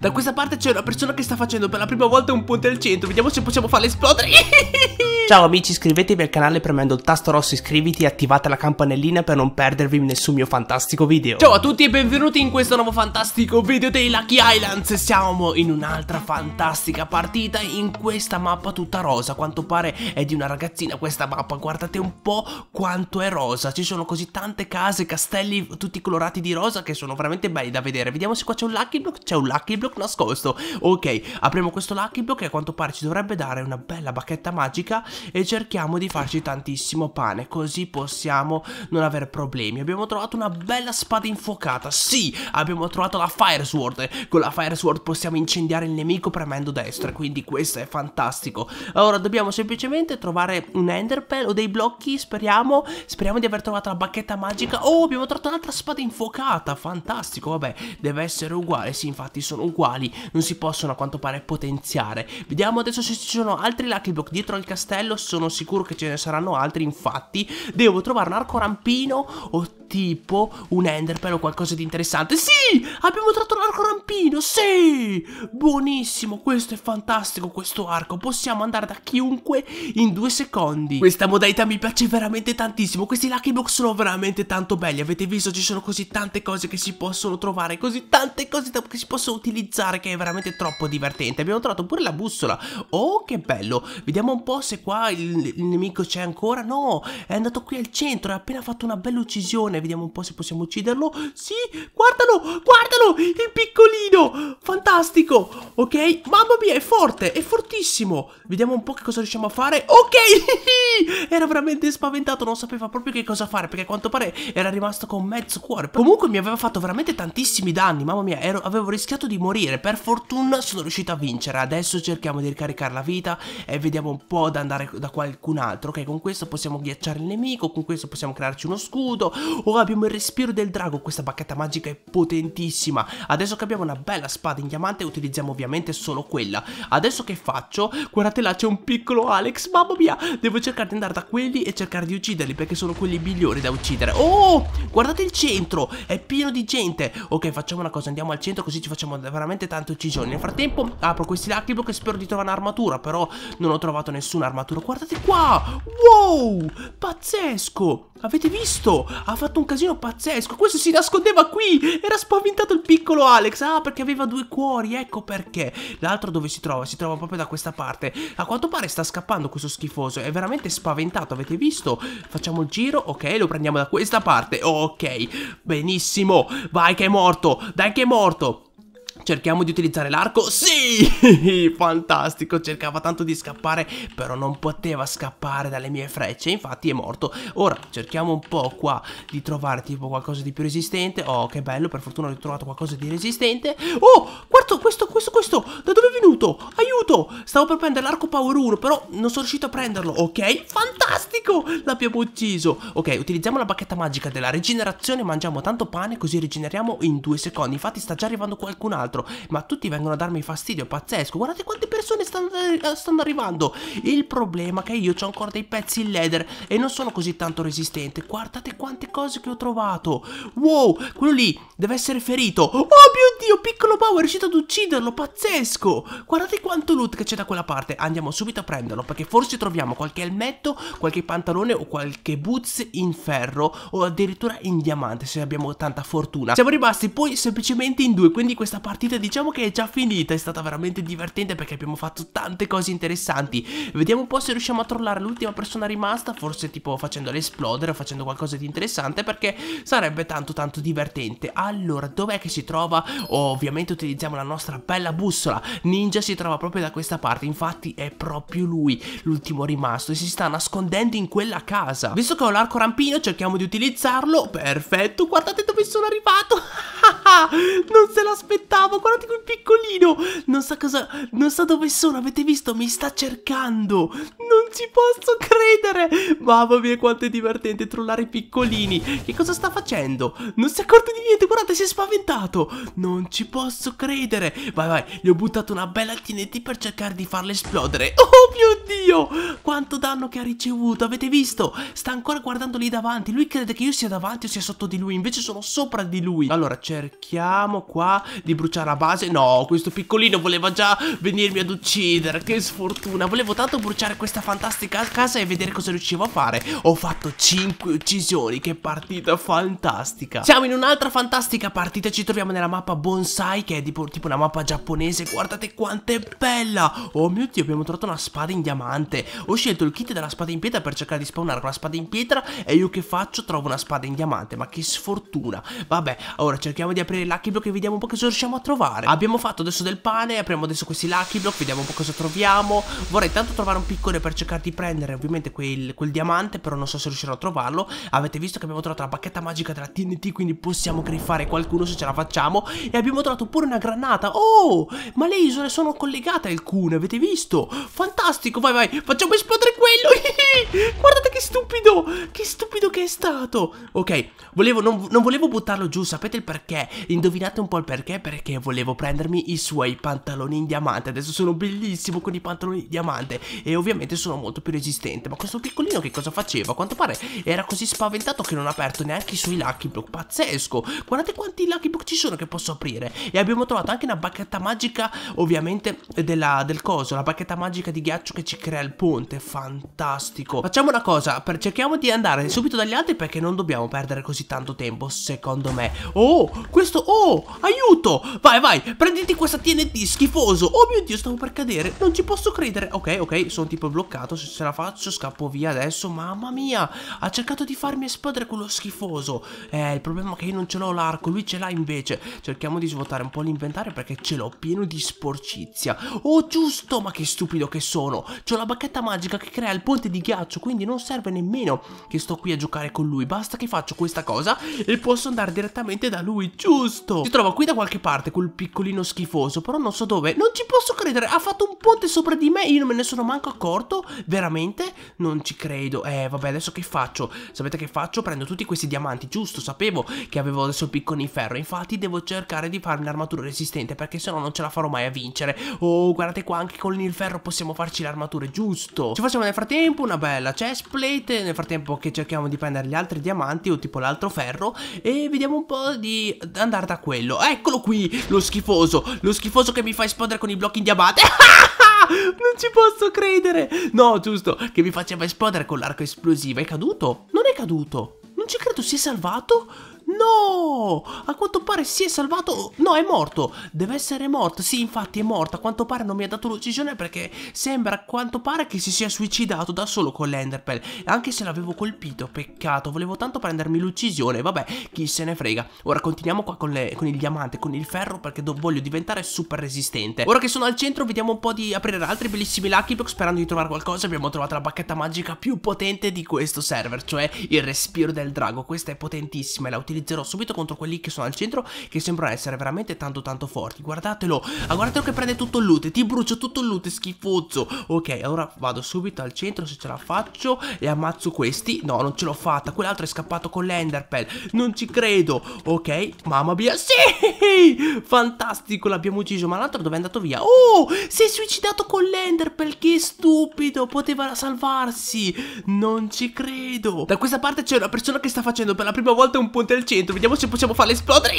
Da questa parte c'è una persona che sta facendo per la prima volta un ponte al centro Vediamo se possiamo farla esplodere Ciao amici iscrivetevi al canale premendo il tasto rosso iscriviti e attivate la campanellina per non perdervi nessun mio fantastico video Ciao a tutti e benvenuti in questo nuovo fantastico video dei Lucky Islands Siamo in un'altra fantastica partita in questa mappa tutta rosa quanto pare è di una ragazzina questa mappa Guardate un po' quanto è rosa Ci sono così tante case, castelli tutti colorati di rosa che sono veramente belli da vedere Vediamo se qua c'è un Lucky Block C'è un Lucky Block block nascosto Ok, apriamo questo lucky block e a quanto pare ci dovrebbe dare una bella bacchetta magica E cerchiamo di farci tantissimo pane Così possiamo non avere problemi Abbiamo trovato una bella spada infuocata Sì, abbiamo trovato la fire sword Con la fire sword possiamo incendiare il nemico premendo destra Quindi questo è fantastico Ora dobbiamo semplicemente trovare un ender o dei blocchi Speriamo, speriamo di aver trovato la bacchetta magica Oh, abbiamo trovato un'altra spada infuocata Fantastico, vabbè, deve essere uguale Sì, infatti sono uguali quali non si possono a quanto pare potenziare. Vediamo adesso se ci sono altri lucky block dietro al castello, sono sicuro che ce ne saranno altri, infatti devo trovare un arco rampino o tipo un enderpearl o qualcosa di interessante. Sì, abbiamo trovato un arco rampino, sì! Buonissimo, questo è fantastico, questo arco. Possiamo andare da chiunque in due secondi. Questa modalità mi piace veramente tantissimo, questi lucky block sono veramente tanto belli. Avete visto, ci sono così tante cose che si possono trovare, così tante cose che si possono utilizzare schizzare che è veramente troppo divertente Abbiamo trovato pure la bussola Oh che bello Vediamo un po' se qua il, il nemico c'è ancora No è andato qui al centro Ha appena fatto una bella uccisione Vediamo un po' se possiamo ucciderlo Sì guardalo guardalo Il piccolino Fantastico Ok mamma mia è forte È fortissimo Vediamo un po' che cosa riusciamo a fare Ok Era veramente spaventato Non sapeva proprio che cosa fare Perché a quanto pare era rimasto con mezzo cuore Comunque mi aveva fatto veramente tantissimi danni Mamma mia ero, avevo rischiato di morire morire Per fortuna sono riuscito a vincere Adesso cerchiamo di ricaricare la vita E vediamo un po' da andare da qualcun altro Ok con questo possiamo ghiacciare il nemico Con questo possiamo crearci uno scudo Oh abbiamo il respiro del drago Questa bacchetta magica è potentissima Adesso che abbiamo una bella spada in diamante Utilizziamo ovviamente solo quella Adesso che faccio? Guardate là c'è un piccolo Alex Mamma mia devo cercare di andare da quelli E cercare di ucciderli perché sono quelli migliori da uccidere Oh guardate il centro È pieno di gente Ok facciamo una cosa andiamo al centro così ci facciamo veramente veramente tanto ciccioni Nel frattempo apro questi lacribo che spero di trovare un'armatura Però non ho trovato nessuna armatura Guardate qua Wow Pazzesco Avete visto? Ha fatto un casino pazzesco Questo si nascondeva qui Era spaventato il piccolo Alex Ah perché aveva due cuori Ecco perché L'altro dove si trova? Si trova proprio da questa parte A quanto pare sta scappando questo schifoso È veramente spaventato Avete visto? Facciamo il giro Ok lo prendiamo da questa parte Ok Benissimo Vai che è morto Dai che è morto Cerchiamo di utilizzare l'arco Sì, fantastico Cercava tanto di scappare Però non poteva scappare dalle mie frecce Infatti è morto Ora cerchiamo un po' qua di trovare tipo qualcosa di più resistente Oh che bello per fortuna ho trovato qualcosa di resistente Oh guarda questo questo questo Da dove è venuto? Aiuto Stavo per prendere l'arco power 1 Però non sono riuscito a prenderlo Ok fantastico L'abbiamo ucciso Ok utilizziamo la bacchetta magica della rigenerazione Mangiamo tanto pane così rigeneriamo in due secondi Infatti sta già arrivando qualcun altro quant'altro Ma tutti vengono a darmi fastidio, pazzesco Guardate quante persone stanno, eh, stanno arrivando Il problema è che io ho ancora dei pezzi in leather E non sono così tanto resistente Guardate quante cose che ho trovato Wow, quello lì deve essere ferito Oh mio Dio, piccolo Bao è riuscito ad ucciderlo, pazzesco Guardate quanto loot che c'è da quella parte Andiamo subito a prenderlo perché forse troviamo qualche elmetto Qualche pantalone o qualche boots in ferro O addirittura in diamante se abbiamo tanta fortuna Siamo rimasti poi semplicemente in due Quindi questa parte partita diciamo che è già finita, è stata veramente divertente perché abbiamo fatto tante cose interessanti. Vediamo un po' se riusciamo a trollare l'ultima persona rimasta, forse tipo facendola esplodere o facendo qualcosa di interessante perché sarebbe tanto tanto divertente. Allora, dov'è che si trova? Oh, ovviamente utilizziamo la nostra bella bussola. Ninja si trova proprio da questa parte, infatti è proprio lui l'ultimo rimasto e si sta nascondendo in quella casa. Visto che ho l'arco rampino cerchiamo di utilizzarlo, perfetto, guardate dove sono arrivato! Ah, non se l'aspettavo, guardate quel piccolino Non sa cosa, non sa dove sono, avete visto? Mi sta cercando Non ci posso credere Mamma mia quanto è divertente trollare i piccolini Che cosa sta facendo? Non si è accorto di niente, guardate si è spaventato Non ci posso credere Vai vai, gli ho buttato una bella TNT per cercare di farla esplodere Oh mio Dio, quanto danno che ha ricevuto Avete visto? Sta ancora guardando lì davanti Lui crede che io sia davanti o sia sotto di lui Invece sono sopra di lui Allora cerco cerchiamo qua di bruciare la base No, questo piccolino voleva già venirmi ad uccidere Che sfortuna Volevo tanto bruciare questa fantastica casa e vedere cosa riuscivo a fare Ho fatto 5 uccisioni Che partita fantastica Siamo in un'altra fantastica partita Ci troviamo nella mappa Bonsai Che è tipo, tipo una mappa giapponese Guardate quanto è bella Oh mio dio, abbiamo trovato una spada in diamante Ho scelto il kit della spada in pietra per cercare di spawnare con la spada in pietra E io che faccio? Trovo una spada in diamante Ma che sfortuna Vabbè, ora cerchiamo di aprire aprire i lucky block e vediamo un po' cosa riusciamo a trovare Abbiamo fatto adesso del pane, apriamo adesso questi lucky block, vediamo un po' cosa troviamo Vorrei tanto trovare un piccone per cercare di prendere ovviamente quel, quel diamante Però non so se riuscirò a trovarlo Avete visto che abbiamo trovato la bacchetta magica della TNT Quindi possiamo griffare qualcuno se ce la facciamo E abbiamo trovato pure una granata Oh, ma le isole sono collegate alcune, avete visto? Fantastico, vai vai, facciamo esplodere quello Guardate che stupido, che stupido che è stato Ok, volevo, non, non volevo buttarlo giù, sapete il perché? Indovinate un po' il perché? Perché volevo prendermi i suoi pantaloni in diamante. Adesso sono bellissimo con i pantaloni in diamante e ovviamente sono molto più resistente. Ma questo piccolino che cosa faceva? A quanto pare era così spaventato che non ha aperto neanche i suoi lucky block. Pazzesco! Guardate quanti lucky block ci sono che posso aprire. E abbiamo trovato anche una bacchetta magica, ovviamente, della, del coso. La bacchetta magica di ghiaccio che ci crea il ponte. Fantastico. Facciamo una cosa, per, cerchiamo di andare subito dagli altri perché non dobbiamo perdere così tanto tempo, secondo me. Oh, questo questo... Oh, aiuto! Vai, vai, prenditi questa TNT, schifoso! Oh mio Dio, stavo per cadere, non ci posso credere! Ok, ok, sono tipo bloccato, se ce la faccio scappo via adesso, mamma mia! Ha cercato di farmi esplodere quello schifoso! Eh, il problema è che io non ce l'ho l'arco, lui ce l'ha invece! Cerchiamo di svuotare un po' l'inventario perché ce l'ho pieno di sporcizia! Oh, giusto, ma che stupido che sono! C'ho la bacchetta magica che crea il ponte di ghiaccio, quindi non serve nemmeno che sto qui a giocare con lui, basta che faccio questa cosa e posso andare direttamente da lui, giù! giusto Si trova qui da qualche parte quel piccolino schifoso Però non so dove Non ci posso credere Ha fatto un ponte sopra di me Io non me ne sono manco accorto Veramente non ci credo. Eh, vabbè, adesso che faccio? Sapete che faccio? Prendo tutti questi diamanti, giusto? Sapevo che avevo adesso il piccone in ferro. Infatti devo cercare di farmi un'armatura resistente, perché sennò non ce la farò mai a vincere. Oh, guardate qua, anche con il ferro possiamo farci l'armatura, giusto? Ci facciamo nel frattempo una bella chestplate, nel frattempo che cerchiamo di prendere gli altri diamanti, o tipo l'altro ferro, e vediamo un po' di andare da quello. Eccolo qui, lo schifoso, lo schifoso che mi fa esplodere con i blocchi in diamante. Non ci posso credere! No, giusto, che mi faceva esplodere con l'arco esplosivo. È caduto? Non è caduto! Non ci credo, si è salvato? No! A quanto pare si è salvato... No, è morto! Deve essere morto. Sì, infatti è morto. A quanto pare non mi ha dato l'uccisione perché sembra a quanto pare che si sia suicidato da solo con l'enderpell. Anche se l'avevo colpito, peccato. Volevo tanto prendermi l'uccisione. Vabbè, chi se ne frega. Ora continuiamo qua con, le... con il diamante, con il ferro perché voglio diventare super resistente. Ora che sono al centro vediamo un po' di aprire altri bellissimi lucky block sperando di trovare qualcosa. Abbiamo trovato la bacchetta magica più potente di questo server, cioè il respiro del drago. Questa è potentissima e la utilizzo utilizzerò subito contro quelli che sono al centro che sembrano essere veramente tanto tanto forti Guardatelo, ah, guardatelo che prende tutto il loot Ti brucio tutto il loot, schifozzo Ok, allora vado subito al centro se ce la faccio E ammazzo questi No, non ce l'ho fatta, quell'altro è scappato con l'enderpel Non ci credo Ok, mamma mia, sì Fantastico, l'abbiamo ucciso Ma l'altro dove è andato via? Oh, si è suicidato con l'enderpel Che stupido, poteva salvarsi Non ci credo Da questa parte c'è una persona che sta facendo per la prima volta un ponte al 100% Vediamo se possiamo farla esplodere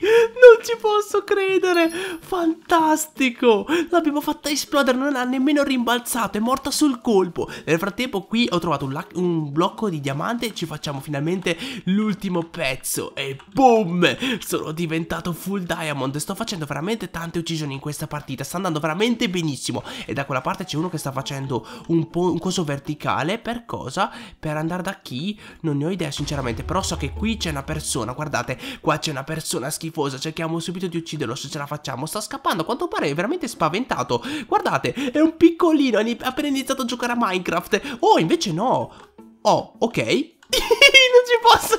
Non ci posso credere Fantastico L'abbiamo fatta esplodere Non ha nemmeno rimbalzato È morta sul colpo Nel frattempo qui ho trovato un, un blocco di diamante Ci facciamo finalmente l'ultimo pezzo E boom Sono diventato full diamond Sto facendo veramente tante uccisioni in questa partita Sta andando veramente benissimo E da quella parte c'è uno che sta facendo un, un coso verticale Per cosa? Per andare da chi? Non ne ho idea sinceramente Però so che qui c'è una persona, guardate, qua c'è una persona schifosa, cerchiamo subito di ucciderlo se ce la facciamo, sta scappando, a quanto pare è veramente spaventato, guardate, è un piccolino, ha appena iniziato a giocare a Minecraft, oh invece no, oh ok, non ci posso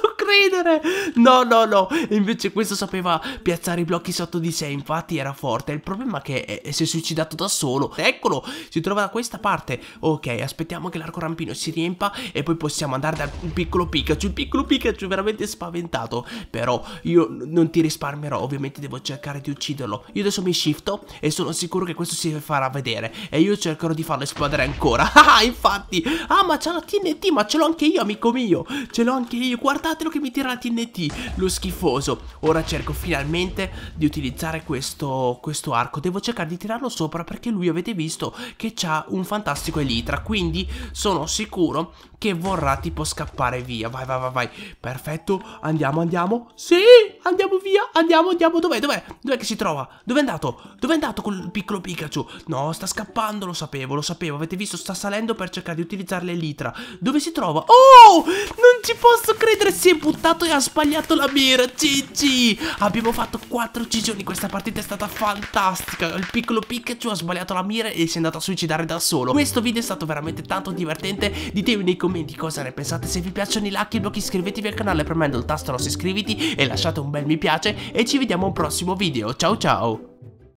piacere! No, no, no! E invece questo sapeva piazzare i blocchi sotto di sé, infatti era forte. Il problema è che eh, si è suicidato da solo. Eccolo! Si trova da questa parte. Ok, aspettiamo che l'arco rampino si riempa e poi possiamo andare dal piccolo Pikachu. Il piccolo Pikachu è veramente spaventato. Però io non ti risparmierò, ovviamente devo cercare di ucciderlo. Io adesso mi shifto e sono sicuro che questo si farà vedere. E io cercherò di farlo esplodere ancora. Ah, infatti! Ah, ma c'è la TNT, ma ce l'ho anche io, amico mio! Ce l'ho anche io, guardatelo che mi tira la TNT, lo schifoso. Ora cerco finalmente di utilizzare questo, questo arco. Devo cercare di tirarlo sopra perché lui avete visto che ha un fantastico elitra. Quindi sono sicuro che vorrà tipo scappare via. Vai, vai, vai, vai. Perfetto, andiamo, andiamo. Sì, andiamo via, andiamo, andiamo. Dov'è, dov'è? Dov'è che si trova? Dov'è andato? Dov'è andato quel piccolo Pikachu? No, sta scappando, lo sapevo, lo sapevo. Avete visto, sta salendo per cercare di utilizzare l'elitra. Dove si trova? Oh, non ci posso credere, si è buttato e ha sbagliato la mira. GG, abbiamo fatto quattro uccisioni. Questa partita è stata fantastica. Il piccolo Pikachu ha sbagliato la mira e si è andato a suicidare da solo. Questo video è stato veramente tanto divertente. Ditemi nei commenti commenti cosa ne pensate. Se vi piacciono i like e i blocchi iscrivetevi al canale premendo il tasto rosso iscriviti e lasciate un bel mi piace e ci vediamo al prossimo video. Ciao ciao!